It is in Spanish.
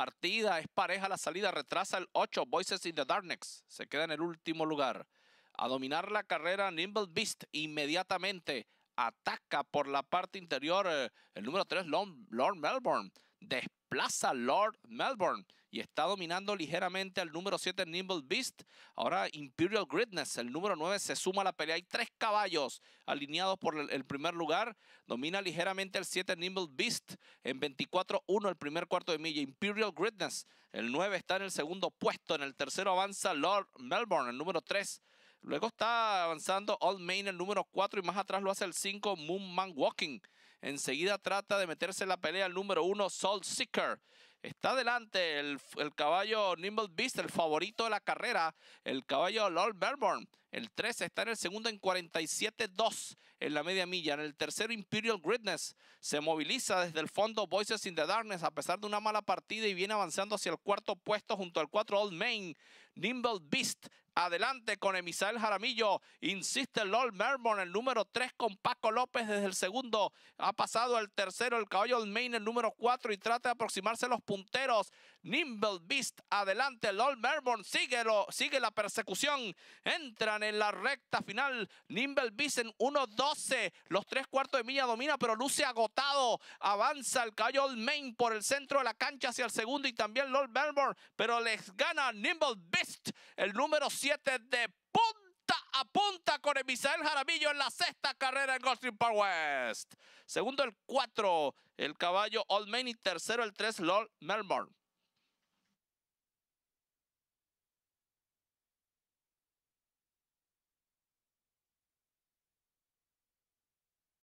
partida, es pareja la salida, retrasa el 8, Voices in the Darkness, se queda en el último lugar. A dominar la carrera, Nimble Beast inmediatamente ataca por la parte interior eh, el número 3, Lord Melbourne. Después Plaza Lord Melbourne y está dominando ligeramente al número 7 Nimble Beast. Ahora Imperial Greatness, el número 9, se suma a la pelea. Hay tres caballos alineados por el primer lugar. Domina ligeramente el 7 Nimble Beast en 24-1 el primer cuarto de milla. Imperial Greatness, el 9 está en el segundo puesto. En el tercero avanza Lord Melbourne, el número 3. Luego está avanzando Old Main, el número 4, y más atrás lo hace el 5 Moon Man Walking. Enseguida trata de meterse en la pelea el número uno, Soul Seeker. Está delante el, caballo Nimble Beast, el favorito de la carrera, el caballo Lord Melbourne. El 3 está en el segundo en 47-2 en la media milla. En el tercero, Imperial Greatness se moviliza desde el fondo Voices in the Darkness a pesar de una mala partida y viene avanzando hacia el cuarto puesto junto al 4 Old Main. Nimble Beast Adelante con Emisael Jaramillo. Insiste Lord Mermon, el número 3 con Paco López desde el segundo. Ha pasado al tercero el caballo Main, el número 4, y trata de aproximarse los punteros. Nimble Beast, adelante. Lord Mermon, sigue la persecución. Entran en la recta final. Nimble Beast en 1-12. Los tres cuartos de milla domina, pero luce agotado. Avanza el caballo Main por el centro de la cancha hacia el segundo y también Lord Mermon, pero les gana Nimble Beast, el número 7 de punta a punta con Emisael Jaramillo en la sexta carrera en Goldstream Park West. Segundo el 4, el caballo Old Main y tercero el tres Lord Melbourne.